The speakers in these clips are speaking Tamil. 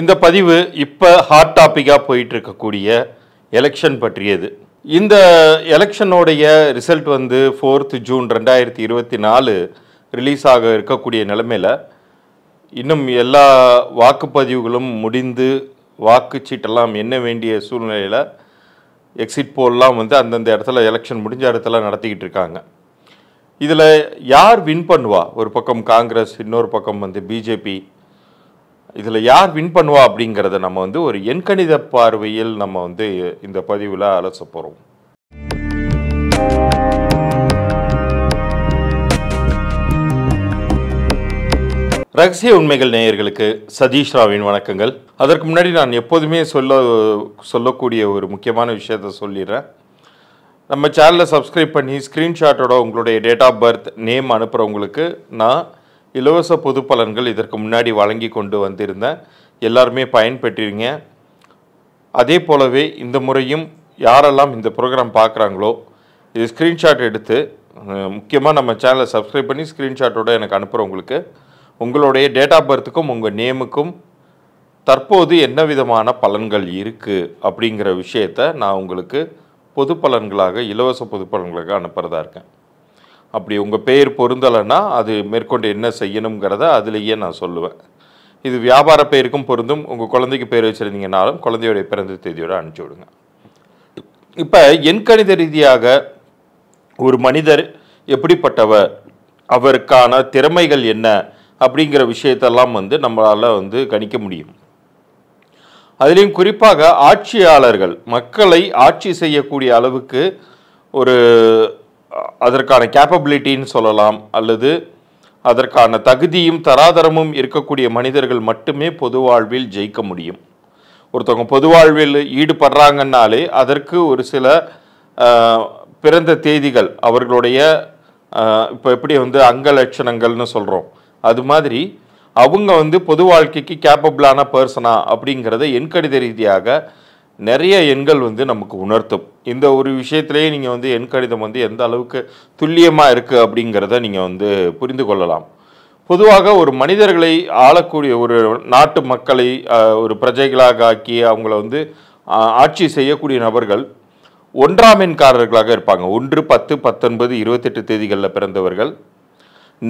இந்த பதிவு இப்போ ஹாட் டாப்பிக்காக போயிட்டு இருக்கக்கூடிய எலெக்ஷன் பற்றியது இந்த எலெக்ஷனோடைய ரிசல்ட் வந்து ஃபோர்த்து ஜூன் ரெண்டாயிரத்தி இருபத்தி நாலு ரிலீஸ் ஆக இருக்கக்கூடிய நிலமையில் இன்னும் எல்லா வாக்குப்பதிவுகளும் முடிந்து வாக்குச்சீட்டெல்லாம் என்ன வேண்டிய சூழ்நிலையில் எக்ஸிட் போல்லாம் வந்து அந்தந்த இடத்துல எலெக்ஷன் முடிஞ்ச இடத்துல நடத்திக்கிட்டு இருக்காங்க இதில் யார் வின் பண்ணுவா ஒரு பக்கம் காங்கிரஸ் இன்னொரு பக்கம் வந்து பிஜேபி இதில் யார் வின் பண்ணுவா அப்படிங்கிறத நம்ம வந்து ஒரு எண்கணித பார்வையில் நம்ம வந்து இந்த பதிவில் அலச போகிறோம் ரகசிய உண்மைகள் நேயர்களுக்கு சதீஷ் ராவின் வணக்கங்கள் அதற்கு முன்னாடி நான் எப்போதுமே சொல்ல சொல்லக்கூடிய ஒரு முக்கியமான விஷயத்த சொல்லிடுறேன் நம்ம சேனலை சப்ஸ்கிரைப் பண்ணி ஸ்க்ரீன்ஷாட்டோட உங்களுடைய டேட் ஆஃப் பர்த் நேம் அனுப்புகிறவங்களுக்கு நான் இலவச பொது பலன்கள் இதற்கு முன்னாடி வழங்கி கொண்டு வந்திருந்தேன் எல்லாருமே பயன்பெற்றிருங்க அதே போலவே இந்த முறையும் யாரெல்லாம் இந்த ப்ரோக்ராம் பார்க்குறாங்களோ இது ஸ்க்ரீன்ஷாட் எடுத்து முக்கியமாக நம்ம சேனலை சப்ஸ்கிரைப் பண்ணி ஸ்க்ரீன்ஷாட்டோடு எனக்கு அனுப்புகிறவங்களுக்கு உங்களுடைய டேட் ஆஃப் பர்த்துக்கும் உங்கள் நேமுக்கும் தற்போது என்ன விதமான பலன்கள் இருக்குது அப்படிங்கிற விஷயத்த நான் உங்களுக்கு பொது பலன்களாக இலவச பொது பலன்களாக அனுப்புகிறதா இருக்கேன் அப்படி உங்கள் பெயர் பொருந்தலைன்னா அது மேற்கொண்டு என்ன செய்யணுங்கிறத அதுலேயே நான் சொல்லுவேன் இது வியாபார பெயருக்கும் பொருந்தும் உங்கள் குழந்தைக்கு பேர் வச்சுருந்தீங்கனாலும் குழந்தையோடைய பிறந்த தேதியோடு அனுப்பிச்சி விடுங்க இப்போ எண்கணித ரீதியாக ஒரு மனிதர் எப்படிப்பட்டவர் அவருக்கான திறமைகள் என்ன அப்படிங்கிற விஷயத்தெல்லாம் வந்து நம்மளால் வந்து கணிக்க முடியும் அதுலேயும் குறிப்பாக ஆட்சியாளர்கள் மக்களை ஆட்சி செய்யக்கூடிய அளவுக்கு ஒரு அதற்கான கேப்பபிலிட்டின்னு சொல்லலாம் அல்லது அதற்கான தகுதியும் தராதரமும் இருக்கக்கூடிய மனிதர்கள் மட்டுமே பொது வாழ்வில் ஜெயிக்க முடியும் ஒருத்தவங்க பொது வாழ்வில் ஈடுபடுறாங்கன்னாலே அதற்கு ஒரு சில பிறந்த தேதிகள் அவர்களுடைய இப்போ எப்படி வந்து அங்க லட்சணங்கள்னு சொல்கிறோம் அது மாதிரி அவங்க வந்து பொது வாழ்க்கைக்கு கேப்பபிளான பர்சனா அப்படிங்கிறத எண்கணித ரீதியாக நிறைய எண்கள் வந்து நமக்கு உணர்த்தும் இந்த ஒரு விஷயத்திலேயே நீங்கள் வந்து எண் கணிதம் வந்து எந்த அளவுக்கு துல்லியமாக இருக்குது அப்படிங்கிறத நீங்கள் வந்து புரிந்து கொள்ளலாம் பொதுவாக ஒரு மனிதர்களை ஆளக்கூடிய ஒரு நாட்டு மக்களை ஒரு பிரஜைகளாக ஆக்கி அவங்கள வந்து ஆட்சி செய்யக்கூடிய நபர்கள் ஒன்றாம் எண்காரர்களாக இருப்பாங்க ஒன்று பத்து பத்தொன்பது இருபத்தெட்டு தேதிகளில் பிறந்தவர்கள்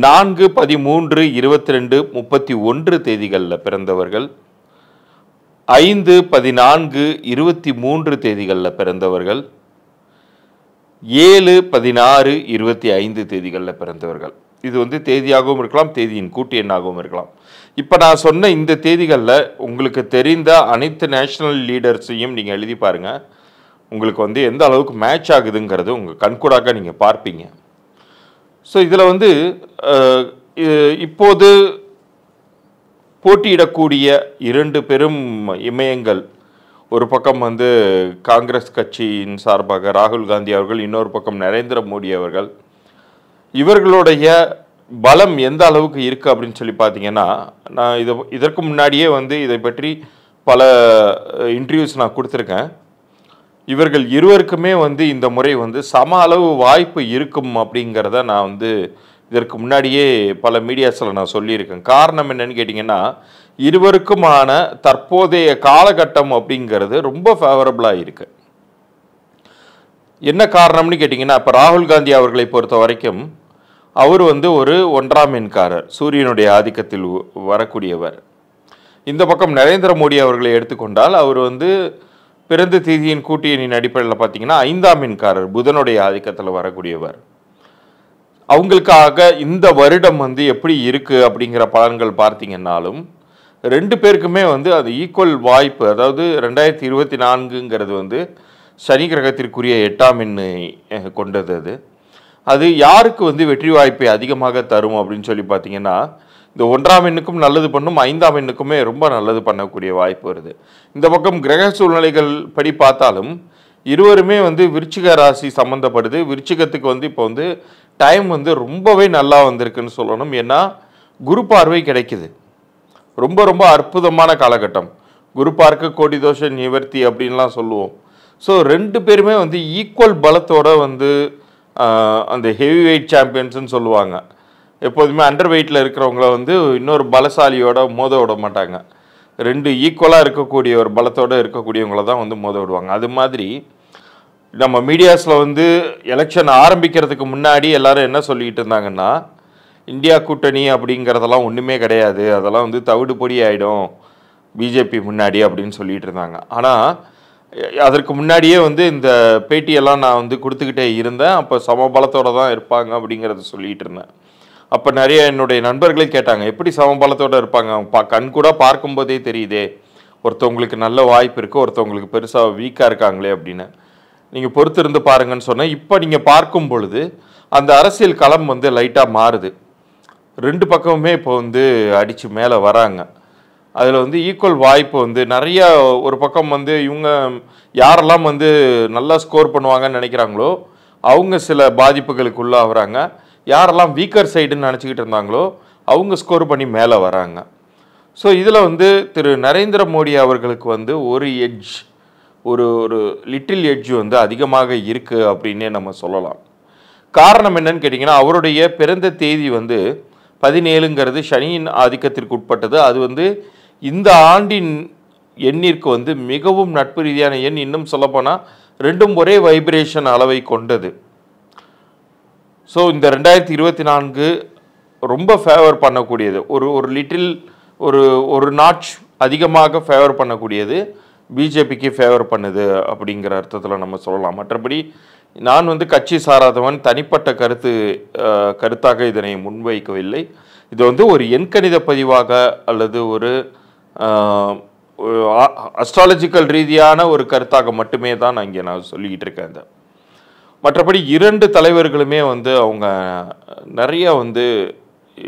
நான்கு பதிமூன்று இருபத்தி ரெண்டு முப்பத்தி ஒன்று தேதிகளில் பிறந்தவர்கள் ஐந்து பதினான்கு இருபத்தி மூன்று தேதிகளில் பிறந்தவர்கள் ஏழு பதினாறு இருபத்தி ஐந்து தேதிகளில் பிறந்தவர்கள் இது வந்து தேதியாகவும் இருக்கலாம் தேதியின் கூட்டு எண்ணாகவும் இருக்கலாம் இப்போ நான் சொன்ன இந்த தேதிகளில் உங்களுக்கு தெரிந்த அனைத்து நேஷனல் லீடர்ஸையும் நீங்கள் எழுதி பாருங்கள் உங்களுக்கு வந்து எந்த அளவுக்கு மேட்ச் ஆகுதுங்கிறது உங்கள் கண்கூடாக நீங்கள் பார்ப்பீங்க ஸோ இதில் வந்து இப்போது போட்டியிடக்கூடிய இரண்டு பெரும் இமயங்கள் ஒரு பக்கம் வந்து காங்கிரஸ் கட்சியின் சார்பாக ராகுல் காந்தி அவர்கள் இன்னொரு பக்கம் நரேந்திர மோடி அவர்கள் இவர்களுடைய பலம் எந்த அளவுக்கு இருக்குது அப்படின்னு சொல்லி பார்த்தீங்கன்னா நான் இதை இதற்கு முன்னாடியே வந்து இதை பற்றி பல இன்டர்வியூஸ் நான் கொடுத்துருக்கேன் இவர்கள் இருவருக்குமே வந்து இந்த முறை வந்து சம அளவு வாய்ப்பு இருக்கும் அப்படிங்கிறத நான் வந்து இதற்கு முன்னாடியே பல மீடியாஸில் நான் சொல்லியிருக்கேன் காரணம் என்னன்னு கேட்டிங்கன்னா இருவருக்குமான தற்போதைய காலகட்டம் அப்படிங்கிறது ரொம்ப ஃபேவரபுளாக இருக்குது என்ன காரணம்னு கேட்டிங்கன்னா இப்போ ராகுல் காந்தி அவர்களை பொறுத்த வரைக்கும் அவர் வந்து ஒரு ஒன்றாம் எண்காரர் சூரியனுடைய ஆதிக்கத்தில் வரக்கூடியவர் இந்த பக்கம் நரேந்திர மோடி அவர்களை எடுத்துக்கொண்டால் அவர் வந்து பிறந்த தீதியின் கூட்டியனின் அடிப்படையில் பார்த்தீங்கன்னா ஐந்தாம் எண்காரர் புதனுடைய ஆதிக்கத்தில் வரக்கூடியவர் அவங்களுக்காக இந்த வருடம் வந்து எப்படி இருக்குது அப்படிங்கிற பலன்கள் பார்த்தீங்கன்னாலும் ரெண்டு பேருக்குமே வந்து அது ஈக்குவல் வாய்ப்பு அதாவது ரெண்டாயிரத்தி இருபத்தி நான்குங்கிறது வந்து சனி கிரகத்திற்குரிய எட்டாம் எண்ணு கொண்டது அது அது யாருக்கு வந்து வெற்றி வாய்ப்பை அதிகமாக தரும் அப்படின்னு சொல்லி பார்த்தீங்கன்னா இந்த ஒன்றாம் எண்ணுக்கும் நல்லது பண்ணும் ஐந்தாம் எண்ணுக்குமே ரொம்ப நல்லது பண்ணக்கூடிய வாய்ப்பு வருது இந்த பக்கம் கிரக சூழ்நிலைகள் படி பார்த்தாலும் இருவருமே வந்து விருச்சிக ராசி சம்மந்தப்படுது விருச்சிகத்துக்கு வந்து இப்போ வந்து டைம் வந்து ரொம்பவே நல்லா வந்திருக்குன்னு சொல்லணும் ஏன்னா குரு பார்வை கிடைக்குது ரொம்ப ரொம்ப அற்புதமான காலகட்டம் குரு பார்க்க கோடி தோஷ நிவர்த்தி அப்படின்லாம் சொல்லுவோம் ஸோ ரெண்டு பேருமே வந்து ஈக்குவல் பலத்தோட வந்து அந்த ஹெவி வெயிட் சாம்பியன்ஸுன்னு சொல்லுவாங்க எப்போதுமே அண்டர் வெயிட்டில் இருக்கிறவங்கள வந்து இன்னொரு பலசாலியோட மோத விட மாட்டாங்க ரெண்டு ஈக்குவலாக இருக்கக்கூடிய ஒரு பலத்தோடு இருக்கக்கூடியவங்கள தான் வந்து மோத விடுவாங்க அது மாதிரி நம்ம மீடியாஸில் வந்து எலெக்ஷன் ஆரம்பிக்கிறதுக்கு முன்னாடி எல்லோரும் என்ன சொல்லிக்கிட்டு இருந்தாங்கன்னா இந்தியா கூட்டணி அப்படிங்கிறதெல்லாம் ஒன்றுமே கிடையாது அதெல்லாம் வந்து தவிடு பொடி ஆகிடும் பிஜேபி முன்னாடி அப்படின்னு சொல்லிகிட்டு இருந்தாங்க ஆனால் அதற்கு முன்னாடியே வந்து இந்த பேட்டியெல்லாம் நான் வந்து கொடுத்துக்கிட்டே இருந்தேன் அப்போ சமபலத்தோடு தான் இருப்பாங்க அப்படிங்கிறத சொல்லிகிட்டு இருந்தேன் அப்போ நிறைய என்னுடைய நண்பர்களே கேட்டாங்க எப்படி சமபலத்தோடு இருப்பாங்க பா கண் கூட பார்க்கும்போதே தெரியுதே ஒருத்தவங்களுக்கு நல்ல வாய்ப்பு இருக்குது ஒருத்தவங்களுக்கு பெருசாக வீக்காக இருக்காங்களே அப்படின்னு நீங்கள் பொறுத்திருந்து பாருங்கன்னு சொன்னால் இப்போ நீங்கள் பார்க்கும் பொழுது அந்த அரசியல் களம் வந்து லைட்டாக மாறுது ரெண்டு பக்கமுமே இப்போ வந்து அடித்து மேலே வராங்க அதில் வந்து ஈக்குவல் வாய்ப்பு வந்து நிறையா ஒரு பக்கம் வந்து இவங்க யாரெல்லாம் வந்து நல்லா ஸ்கோர் பண்ணுவாங்கன்னு நினைக்கிறாங்களோ அவங்க சில பாதிப்புகளுக்கு உள்ளாகிறாங்க யாரெல்லாம் வீக்கர் சைடுன்னு நினச்சிக்கிட்டு இருந்தாங்களோ அவங்க ஸ்கோர் பண்ணி மேலே வராங்க ஸோ இதில் வந்து திரு நரேந்திர மோடி அவர்களுக்கு வந்து ஒரு எட்ஜ் ஒரு ஒரு லிட்டில் எட்ஜ் வந்து அதிகமாக இருக்குது அப்படின்னே நம்ம சொல்லலாம் காரணம் என்னன்னு கேட்டிங்கன்னா அவருடைய பிறந்த தேதி வந்து பதினேழுங்கிறது சனியின் ஆதிக்கத்திற்கு உட்பட்டது அது வந்து இந்த ஆண்டின் எண்ணிற்கு வந்து மிகவும் நட்பு ரீதியான எண் இன்னும் சொல்லப்போனால் ரெண்டும் ஒரே வைப்ரேஷன் அளவை கொண்டது ஸோ இந்த ரெண்டாயிரத்தி இருபத்தி நான்கு ரொம்ப ஃபேவர் பண்ணக்கூடியது ஒரு ஒரு லிட்டில் ஒரு ஒரு நாட்ச் அதிகமாக ஃபேவர் பண்ணக்கூடியது பிஜேபிக்கு ஃபேவர் பண்ணுது அப்படிங்கிற அர்த்தத்தில் நம்ம சொல்லலாம் மற்றபடி நான் வந்து கட்சி சாராதவன் தனிப்பட்ட கருத்து கருத்தாக இதனை முன்வைக்கவில்லை இது வந்து ஒரு எண்கணித பதிவாக அல்லது ஒரு அஸ்ட்ராலஜிக்கல் ரீதியான ஒரு கருத்தாக மட்டுமே தான் நான் இங்கே நான் சொல்லிக்கிட்டு இருக்கேன் இந்த மற்றபடி இரண்டு தலைவர்களுமே வந்து அவங்க நிறைய வந்து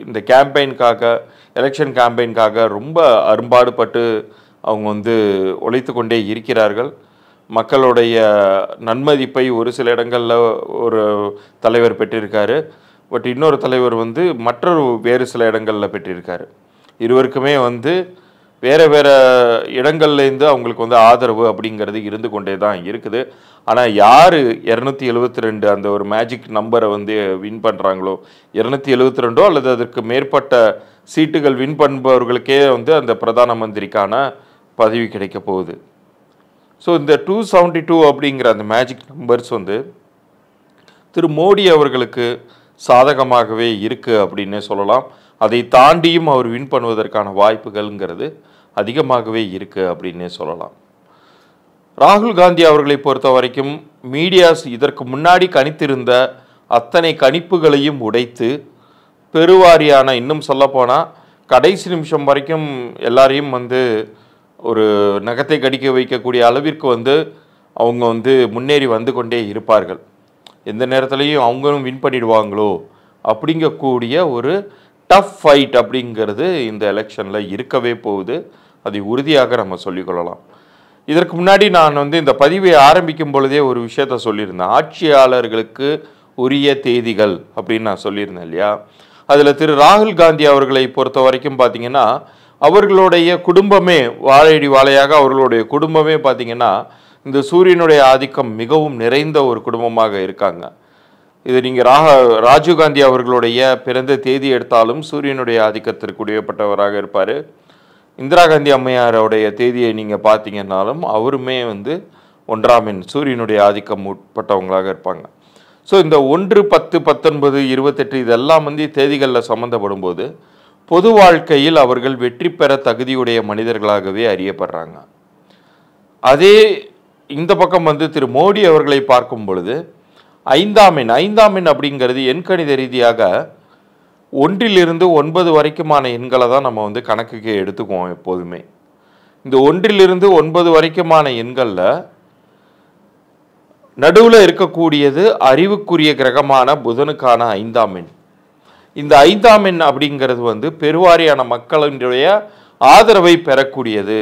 இந்த கேம்பெயின்காக எலெக்ஷன் கேம்பெயின்காக ரொம்ப அரும்பாடுபட்டு அவங்க வந்து உழைத்து கொண்டே இருக்கிறார்கள் மக்களுடைய நன்மதிப்பை ஒரு சில இடங்களில் ஒரு தலைவர் பெற்றிருக்காரு பட் இன்னொரு தலைவர் வந்து மற்றொரு வேறு சில இடங்களில் பெற்றிருக்காரு இருவருக்குமே வந்து வேறு வேறு இடங்கள்லேருந்து அவங்களுக்கு வந்து ஆதரவு அப்படிங்கிறது இருந்து கொண்டே தான் இருக்குது ஆனால் யார் இரநூத்தி எழுபத்தி ரெண்டு அந்த ஒரு மேஜிக் நம்பரை வந்து வின் பண்ணுறாங்களோ இரநூத்தி எழுபத்தி ரெண்டோ அல்லது அதற்கு மேற்பட்ட சீட்டுகள் வின் பண்ணுபவர்களுக்கே வந்து அந்த பிரதான மந்திரிக்கான பதவி கிடைக்க போகுது ஸோ இந்த டூ செவன்ட்டி டூ அப்படிங்கிற அந்த மேஜிக் நம்பர்ஸ் வந்து திரு மோடி அவர்களுக்கு சாதகமாகவே இருக்குது அப்படின்னே சொல்லலாம் அதை தாண்டியும் அவர் வின் பண்ணுவதற்கான வாய்ப்புகள்ங்கிறது அதிகமாகவே இருக்குது அப்படின்னே சொல்லலாம் ராகுல் காந்தி அவர்களை பொறுத்த வரைக்கும் மீடியாஸ் இதற்கு முன்னாடி கணித்திருந்த அத்தனை கணிப்புகளையும் உடைத்து பெருவாரியான இன்னும் சொல்லப்போனால் கடைசி நிமிஷம் வரைக்கும் எல்லாரையும் வந்து ஒரு நகத்தை கடிக்க வைக்கக்கூடிய அளவிற்கு வந்து அவங்க வந்து முன்னேறி வந்து கொண்டே இருப்பார்கள் எந்த நேரத்துலையும் அவங்களும் வின் பண்ணிடுவாங்களோ அப்படிங்கக்கூடிய ஒரு டஃப் ஃபைட் அப்படிங்கிறது இந்த எலெக்ஷனில் இருக்கவே போகுது அதை உறுதியாக நம்ம சொல்லிக்கொள்ளலாம் இதற்கு முன்னாடி நான் வந்து இந்த பதிவை ஆரம்பிக்கும் பொழுதே ஒரு விஷயத்த சொல்லியிருந்தேன் ஆட்சியாளர்களுக்கு உரிய தேதிகள் அப்படின்னு நான் சொல்லியிருந்தேன் இல்லையா அதில் திரு ராகுல் காந்தி அவர்களை பொறுத்த வரைக்கும் பார்த்தீங்கன்னா அவர்களுடைய குடும்பமே வாழையடி வாழையாக அவர்களுடைய குடும்பமே பார்த்திங்கன்னா இந்த சூரியனுடைய ஆதிக்கம் மிகவும் நிறைந்த ஒரு குடும்பமாக இருக்காங்க இது நீங்கள் ராக ராஜீவ்காந்தி அவர்களுடைய பிறந்த தேதி எடுத்தாலும் சூரியனுடைய ஆதிக்கத்திற்கு உடையப்பட்டவராக இருப்பார் இந்திரா காந்தி அம்மையாரோடைய தேதியை நீங்கள் பார்த்தீங்கன்னாலும் அவருமே வந்து ஒன்றாம் எண் சூரியனுடைய ஆதிக்கம் உட்பட்டவங்களாக இருப்பாங்க ஸோ இந்த ஒன்று பத்து பத்தொன்பது இருபத்தெட்டு இதெல்லாம் வந்து தேதிகளில் சம்மந்தப்படும் போது பொது வாழ்க்கையில் அவர்கள் வெற்றி பெற தகுதியுடைய மனிதர்களாகவே அறியப்படுறாங்க அதே இந்த பக்கம் வந்து திரு மோடி அவர்களை பார்க்கும் பொழுது ஐந்தாம் எண் ஐந்தாம் எண் அப்படிங்கிறது எண்கணித ரீதியாக ஒன்றிலிருந்து ஒன்பது வரைக்குமான எண்களை தான் நம்ம வந்து கணக்குக்கு எடுத்துக்குவோம் எப்போதுமே இந்த ஒன்றிலிருந்து ஒன்பது வரைக்குமான எண்களில் நடுவில் இருக்கக்கூடியது அறிவுக்குரிய கிரகமான புதனுக்கான ஐந்தாம் எண் இந்த ஐந்தாம் எண் அப்படிங்கிறது வந்து பெருவாரியான மக்களுடைய ஆதரவை பெறக்கூடியது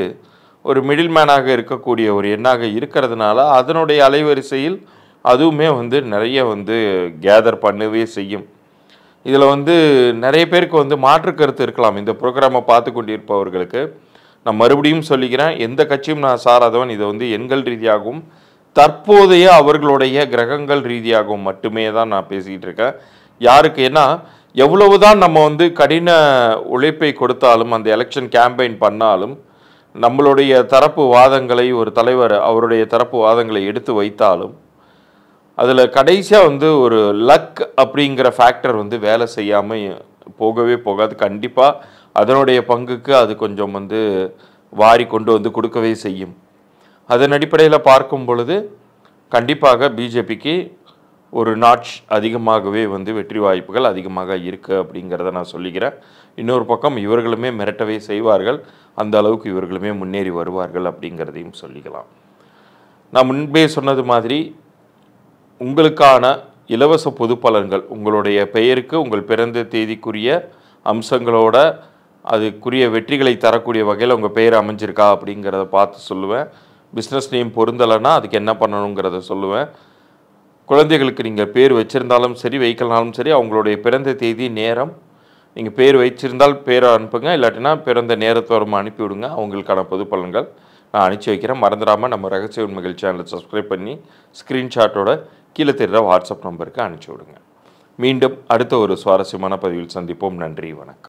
ஒரு மிடில்மேனாக இருக்கக்கூடிய ஒரு எண்ணாக இருக்கிறதுனால அதனுடைய அலைவரிசையில் அதுவுமே வந்து நிறைய வந்து கேதர் பண்ணவே செய்யும் இதில் வந்து நிறைய பேருக்கு வந்து மாற்று கருத்து இருக்கலாம் இந்த ப்ரோக்ராமை பார்த்து கொண்டிருப்பவர்களுக்கு நான் மறுபடியும் சொல்லிக்கிறேன் எந்த கட்சியும் நான் சாராதவன் இதை வந்து எண்கள் ரீதியாகவும் தற்போதைய அவர்களுடைய கிரகங்கள் ரீதியாகவும் மட்டுமே தான் நான் பேசிக்கிட்டு இருக்கேன் யாருக்கு ஏன்னா தான் நம்ம வந்து கடின உழைப்பை கொடுத்தாலும் அந்த எலெக்ஷன் கேம்பெயின் பண்ணாலும் நம்மளுடைய தரப்பு வாதங்களை ஒரு தலைவர் அவருடைய தரப்பு வாதங்களை எடுத்து வைத்தாலும் அதில் கடைசியாக வந்து ஒரு லக் அப்படிங்கிற ஃபேக்டர் வந்து வேலை செய்யாமல் போகவே போகாது கண்டிப்பாக அதனுடைய பங்குக்கு அது கொஞ்சம் வந்து வாரி கொண்டு வந்து கொடுக்கவே செய்யும் அதன் அடிப்படையில் பார்க்கும் பொழுது கண்டிப்பாக பிஜேபிக்கு ஒரு நாட்ச் அதிகமாகவே வந்து வெற்றி வாய்ப்புகள் அதிகமாக இருக்குது அப்படிங்கிறத நான் சொல்லிக்கிறேன் இன்னொரு பக்கம் இவர்களுமே மிரட்டவே செய்வார்கள் அந்த அளவுக்கு இவர்களுமே முன்னேறி வருவார்கள் அப்படிங்கிறதையும் சொல்லிக்கலாம் நான் முன்பே சொன்னது மாதிரி உங்களுக்கான இலவச பொது பலன்கள் உங்களுடைய பெயருக்கு உங்கள் பிறந்த தேதிக்குரிய அம்சங்களோட அதுக்குரிய வெற்றிகளை தரக்கூடிய வகையில் உங்கள் பெயர் அமைஞ்சிருக்கா அப்படிங்கிறத பார்த்து சொல்லுவேன் பிஸ்னஸ் நேம் பொருந்தலைன்னா அதுக்கு என்ன பண்ணணுங்கிறத சொல்லுவேன் குழந்தைகளுக்கு நீங்கள் பேர் வச்சுருந்தாலும் சரி வைக்கலனாலும் சரி அவங்களுடைய பிறந்த தேதி நேரம் நீங்கள் பேர் வச்சுருந்தால் பேரை அனுப்புங்க இல்லாட்டினா பிறந்த நேரத்தோரமாக அனுப்பிவிடுங்க அவங்களுக்கான பொது பலன்கள் நான் அனுப்பிச்சி வைக்கிறேன் மறந்துடாமல் நம்ம ரகசிய உண்மைகள் சேனலை சப்ஸ்கிரைப் பண்ணி ஸ்க்ரீன்ஷாட்டோட கீழே தெரிகிற வாட்ஸ்அப் நம்பருக்கு அனுப்பிச்சி விடுங்க மீண்டும் அடுத்த ஒரு சுவாரஸ்யமான பதிவில் சந்திப்போம் நன்றி வணக்கம்